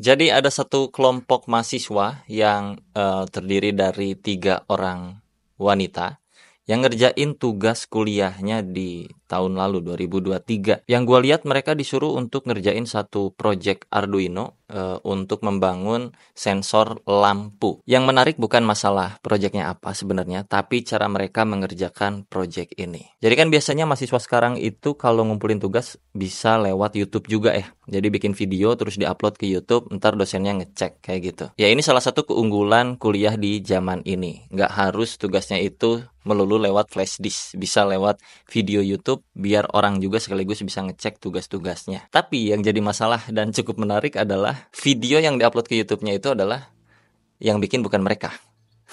Jadi ada satu kelompok mahasiswa yang uh, terdiri dari tiga orang wanita yang ngerjain tugas kuliahnya di tahun lalu 2023. Yang gue lihat mereka disuruh untuk ngerjain satu project Arduino e, untuk membangun sensor lampu. Yang menarik bukan masalah projectnya apa sebenarnya, tapi cara mereka mengerjakan project ini. Jadi kan biasanya mahasiswa sekarang itu kalau ngumpulin tugas bisa lewat YouTube juga ya. Jadi bikin video terus diupload ke YouTube, ntar dosennya ngecek kayak gitu. Ya ini salah satu keunggulan kuliah di zaman ini. Nggak harus tugasnya itu melulu lewat flash disk, bisa lewat video YouTube biar orang juga sekaligus bisa ngecek tugas-tugasnya. Tapi yang jadi masalah dan cukup menarik adalah video yang diupload ke YouTube-nya itu adalah yang bikin bukan mereka.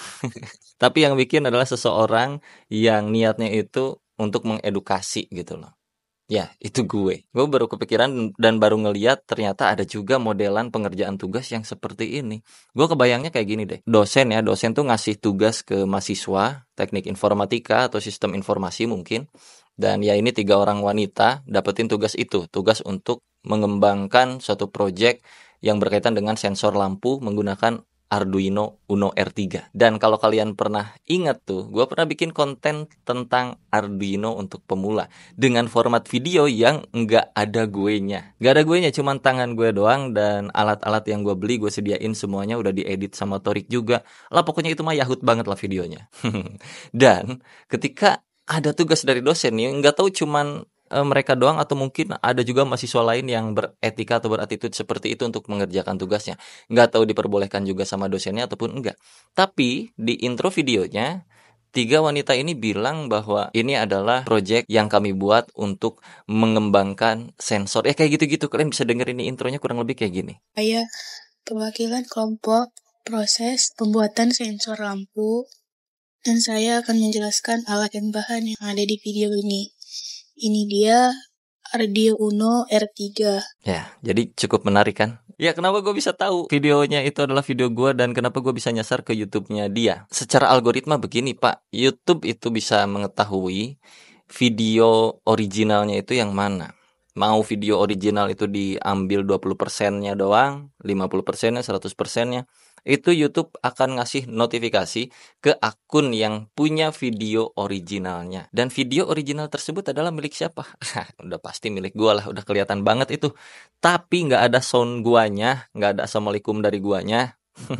Tapi yang bikin adalah seseorang yang niatnya itu untuk mengedukasi gitu loh. Ya, itu gue. Gue baru kepikiran dan baru ngeliat ternyata ada juga modelan pengerjaan tugas yang seperti ini. Gue kebayangnya kayak gini deh. Dosen ya, dosen tuh ngasih tugas ke mahasiswa teknik informatika atau sistem informasi mungkin. Dan ya ini tiga orang wanita dapetin tugas itu. Tugas untuk mengembangkan suatu proyek yang berkaitan dengan sensor lampu menggunakan Arduino Uno R3. Dan kalau kalian pernah ingat tuh, gue pernah bikin konten tentang Arduino untuk pemula dengan format video yang nggak ada guenya. Nggak ada guenya, cuman tangan gue doang dan alat-alat yang gue beli gue sediain semuanya udah diedit sama Torik juga. Lah pokoknya itu mah yahut banget lah videonya. dan ketika ada tugas dari dosen nih, nggak tahu cuman Eh, mereka doang atau mungkin ada juga mahasiswa lain yang beretika atau beratitude seperti itu untuk mengerjakan tugasnya. Nggak tahu diperbolehkan juga sama dosennya ataupun enggak. Tapi di intro videonya Tiga wanita ini bilang bahwa ini adalah project yang kami buat untuk mengembangkan sensor. Ya kayak gitu-gitu. Kalian bisa denger ini intronya kurang lebih kayak gini. Saya perwakilan kelompok proses pembuatan sensor lampu dan saya akan menjelaskan alat dan bahan yang ada di video ini ini dia Radio Uno R3. Ya, jadi cukup menarik kan? Ya, kenapa gue bisa tahu videonya itu adalah video gue dan kenapa gue bisa nyasar ke YouTube-nya dia? Secara algoritma begini, Pak. YouTube itu bisa mengetahui video originalnya itu yang mana. Mau video original itu diambil 20 persennya doang, 50 persennya, 100 persennya, itu YouTube akan ngasih notifikasi ke akun yang punya video originalnya. Dan video original tersebut adalah milik siapa? udah pasti milik gua lah, udah kelihatan banget itu. Tapi nggak ada sound guanya, nggak ada assalamualaikum dari guanya.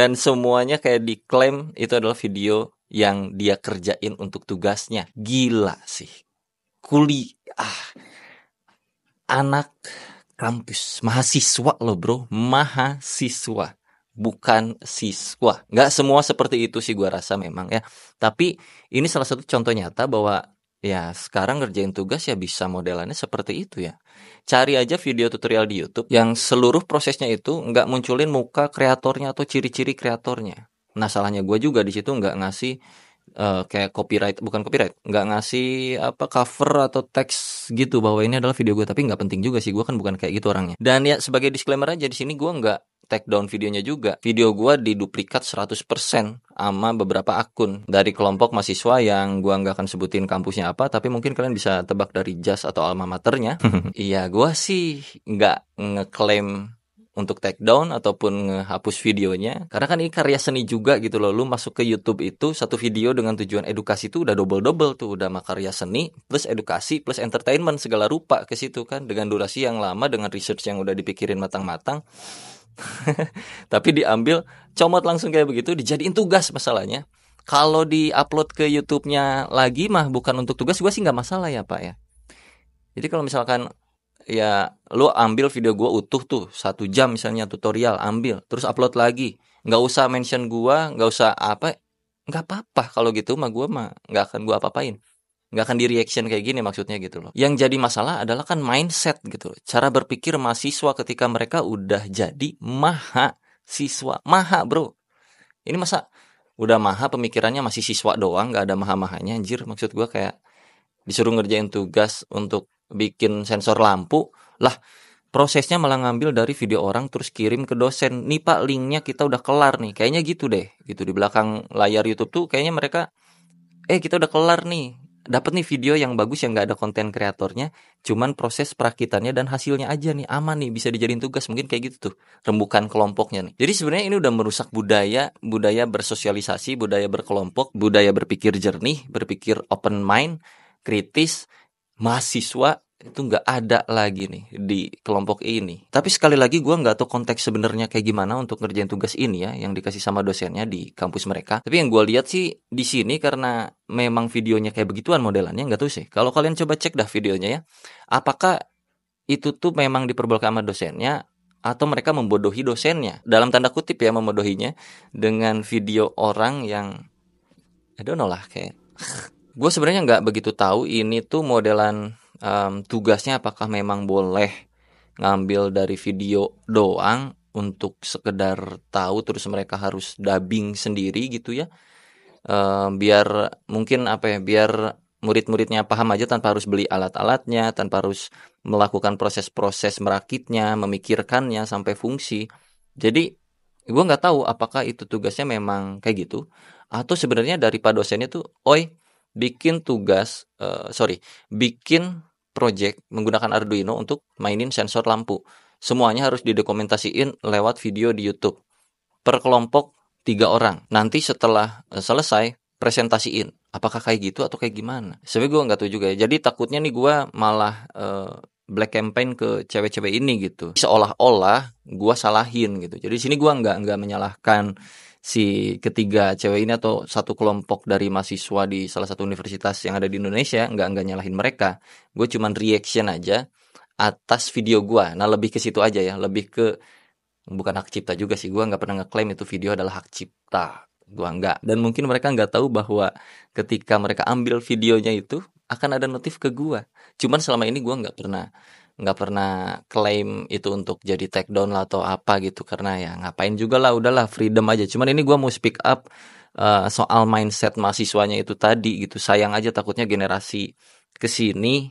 Dan semuanya kayak diklaim itu adalah video yang dia kerjain untuk tugasnya. Gila sih. kuli, ah, Anak kampus, mahasiswa loh bro, mahasiswa bukan siswa. Nggak semua seperti itu sih gua rasa memang ya. Tapi ini salah satu contoh nyata bahwa ya sekarang ngerjain tugas ya bisa modelannya seperti itu ya. Cari aja video tutorial di YouTube yang seluruh prosesnya itu nggak munculin muka kreatornya atau ciri-ciri kreatornya. Nah salahnya gue juga di situ nggak ngasih uh, kayak copyright bukan copyright nggak ngasih apa cover atau teks gitu bahwa ini adalah video gue tapi nggak penting juga sih gue kan bukan kayak gitu orangnya dan ya sebagai disclaimer aja di sini gue nggak take down videonya juga. Video gue diduplikat 100% sama beberapa akun dari kelompok mahasiswa yang gua nggak akan sebutin kampusnya apa, tapi mungkin kalian bisa tebak dari jas atau alma maternya. Iya, gua sih nggak ngeklaim untuk take down ataupun ngehapus videonya karena kan ini karya seni juga gitu loh lu masuk ke YouTube itu satu video dengan tujuan edukasi itu udah double double tuh udah mah karya seni plus edukasi plus entertainment segala rupa ke situ kan dengan durasi yang lama dengan research yang udah dipikirin matang-matang Tapi diambil comot langsung kayak begitu dijadiin tugas masalahnya. Kalau diupload ke YouTube-nya lagi mah bukan untuk tugas gue sih nggak masalah ya pak ya. Jadi kalau misalkan ya lu ambil video gue utuh tuh satu jam misalnya tutorial ambil terus upload lagi nggak usah mention gue nggak usah apa nggak apa-apa kalau gitu mah gue mah nggak akan gue apa-apain nggak akan di reaction kayak gini maksudnya gitu loh. Yang jadi masalah adalah kan mindset gitu loh. Cara berpikir mahasiswa ketika mereka udah jadi maha siswa. Maha, Bro. Ini masa udah maha pemikirannya masih siswa doang, nggak ada maha-mahanya anjir. Maksud gua kayak disuruh ngerjain tugas untuk bikin sensor lampu, lah prosesnya malah ngambil dari video orang terus kirim ke dosen. Nih Pak, linknya kita udah kelar nih. Kayaknya gitu deh. Gitu di belakang layar YouTube tuh kayaknya mereka eh kita udah kelar nih dapat nih video yang bagus yang nggak ada konten kreatornya, cuman proses perakitannya dan hasilnya aja nih aman nih bisa dijadiin tugas mungkin kayak gitu tuh rembukan kelompoknya nih. Jadi sebenarnya ini udah merusak budaya budaya bersosialisasi, budaya berkelompok, budaya berpikir jernih, berpikir open mind, kritis, mahasiswa itu nggak ada lagi nih di kelompok ini. Tapi sekali lagi gue nggak tahu konteks sebenarnya kayak gimana untuk ngerjain tugas ini ya yang dikasih sama dosennya di kampus mereka. Tapi yang gue lihat sih di sini karena memang videonya kayak begituan modelannya nggak tahu sih. Kalau kalian coba cek dah videonya ya, apakah itu tuh memang diperbolehkan sama dosennya atau mereka membodohi dosennya dalam tanda kutip ya membodohinya dengan video orang yang I don't know lah kayak gue sebenarnya nggak begitu tahu ini tuh modelan um, tugasnya apakah memang boleh ngambil dari video doang untuk sekedar tahu terus mereka harus dubbing sendiri gitu ya um, biar mungkin apa ya biar murid-muridnya paham aja tanpa harus beli alat-alatnya tanpa harus melakukan proses-proses merakitnya memikirkannya sampai fungsi jadi gue nggak tahu apakah itu tugasnya memang kayak gitu atau sebenarnya daripada pak dosennya tuh oi bikin tugas uh, sorry bikin project menggunakan Arduino untuk mainin sensor lampu. Semuanya harus didokumentasiin lewat video di YouTube. Per kelompok tiga orang. Nanti setelah eh, selesai presentasiin apakah kayak gitu atau kayak gimana. Sebenarnya gue nggak tahu juga ya. Jadi takutnya nih gue malah uh, black campaign ke cewek-cewek ini gitu. Seolah-olah gue salahin gitu. Jadi sini gue nggak nggak menyalahkan si ketiga cewek ini atau satu kelompok dari mahasiswa di salah satu universitas yang ada di Indonesia nggak nggak nyalahin mereka gue cuman reaction aja atas video gue nah lebih ke situ aja ya lebih ke bukan hak cipta juga sih gue nggak pernah ngeklaim itu video adalah hak cipta gue nggak dan mungkin mereka nggak tahu bahwa ketika mereka ambil videonya itu akan ada notif ke gue cuman selama ini gue nggak pernah nggak pernah klaim itu untuk jadi take down lah atau apa gitu karena ya ngapain juga lah udahlah freedom aja cuman ini gue mau speak up uh, soal mindset mahasiswanya itu tadi gitu sayang aja takutnya generasi kesini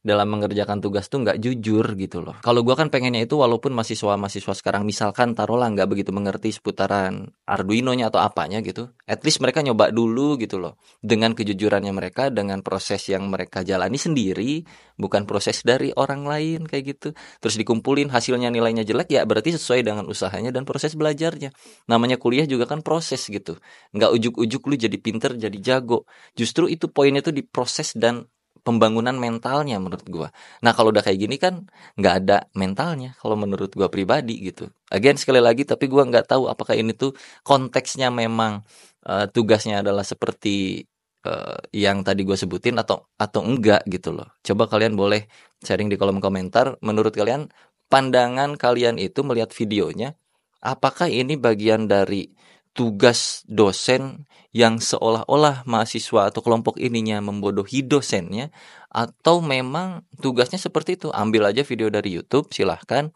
dalam mengerjakan tugas tuh nggak jujur gitu loh. Kalau gue kan pengennya itu walaupun mahasiswa-mahasiswa sekarang misalkan taruhlah nggak begitu mengerti seputaran Arduino-nya atau apanya gitu, at least mereka nyoba dulu gitu loh. Dengan kejujurannya mereka, dengan proses yang mereka jalani sendiri, bukan proses dari orang lain kayak gitu. Terus dikumpulin hasilnya nilainya jelek ya berarti sesuai dengan usahanya dan proses belajarnya. Namanya kuliah juga kan proses gitu. Nggak ujuk-ujuk lu jadi pinter, jadi jago. Justru itu poinnya tuh di proses dan pembangunan mentalnya menurut gue. Nah kalau udah kayak gini kan nggak ada mentalnya kalau menurut gue pribadi gitu. Again sekali lagi tapi gue nggak tahu apakah ini tuh konteksnya memang uh, tugasnya adalah seperti uh, yang tadi gue sebutin atau atau enggak gitu loh. Coba kalian boleh sharing di kolom komentar. Menurut kalian pandangan kalian itu melihat videonya apakah ini bagian dari tugas dosen yang seolah-olah mahasiswa atau kelompok ininya membodohi dosennya atau memang tugasnya seperti itu ambil aja video dari YouTube silahkan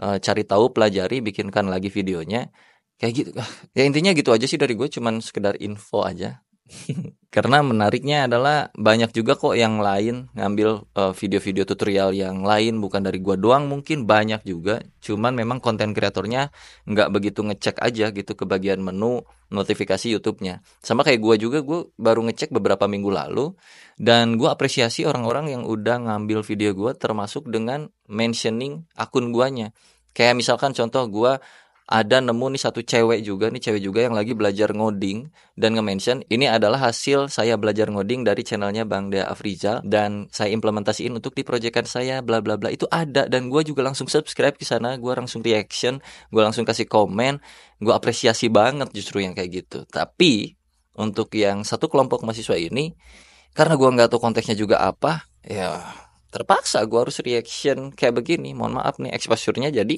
e, cari tahu pelajari bikinkan lagi videonya kayak gitu ya intinya gitu aja sih dari gue cuman sekedar info aja Karena menariknya adalah banyak juga kok yang lain ngambil eh, video-video uh, tutorial yang lain bukan dari gua doang mungkin banyak juga. Cuman memang konten kreatornya nggak begitu ngecek aja gitu ke bagian menu notifikasi YouTube-nya. Sama kayak gua juga gua baru ngecek beberapa minggu lalu dan gua apresiasi orang-orang yang udah ngambil video gua termasuk dengan mentioning akun guanya. Kayak misalkan contoh gua ada nemu nih satu cewek juga nih cewek juga yang lagi belajar ngoding dan nge-mention ini adalah hasil saya belajar ngoding dari channelnya Bang Dea Afrizal dan saya implementasiin untuk di proyekan saya bla bla bla itu ada dan gue juga langsung subscribe ke sana gue langsung reaction gue langsung kasih komen gue apresiasi banget justru yang kayak gitu tapi untuk yang satu kelompok mahasiswa ini karena gue nggak tahu konteksnya juga apa ya terpaksa gue harus reaction kayak begini mohon maaf nih exposure jadi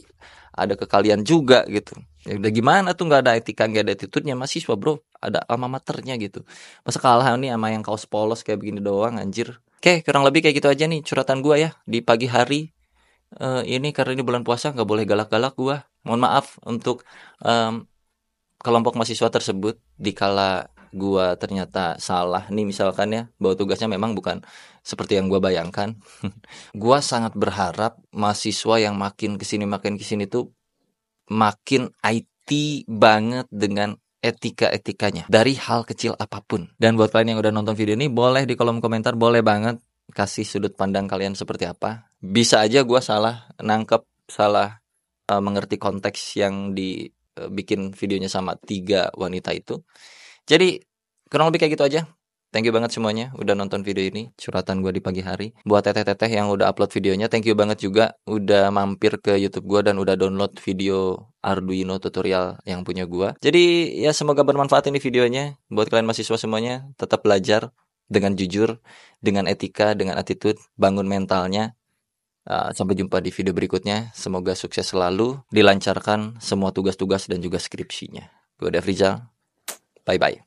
ada ke kalian juga gitu ya udah gimana tuh nggak ada etika nggak ada attitude-nya mahasiswa bro ada alma maternya gitu masa kalah nih sama yang kaos polos kayak begini doang anjir oke kurang lebih kayak gitu aja nih curhatan gue ya di pagi hari uh, ini karena ini bulan puasa nggak boleh galak-galak gue mohon maaf untuk um, kelompok mahasiswa tersebut dikala gua ternyata salah nih misalkan ya bahwa tugasnya memang bukan seperti yang gua bayangkan gua sangat berharap mahasiswa yang makin kesini makin kesini tuh makin IT banget dengan etika-etikanya dari hal kecil apapun dan buat kalian yang udah nonton video ini boleh di kolom komentar boleh banget kasih sudut pandang kalian seperti apa bisa aja gua salah nangkep salah uh, mengerti konteks yang dibikin eh, videonya sama tiga wanita itu jadi kurang lebih kayak gitu aja. Thank you banget semuanya udah nonton video ini, curhatan gue di pagi hari. Buat teteh-teteh yang udah upload videonya, thank you banget juga udah mampir ke YouTube gue dan udah download video Arduino tutorial yang punya gue. Jadi ya semoga bermanfaat ini videonya buat kalian mahasiswa semuanya, tetap belajar dengan jujur, dengan etika, dengan attitude, bangun mentalnya. Ah, sampai jumpa di video berikutnya. Semoga sukses selalu, dilancarkan semua tugas-tugas dan juga skripsinya. Gue Dev Rizal. Bye bye.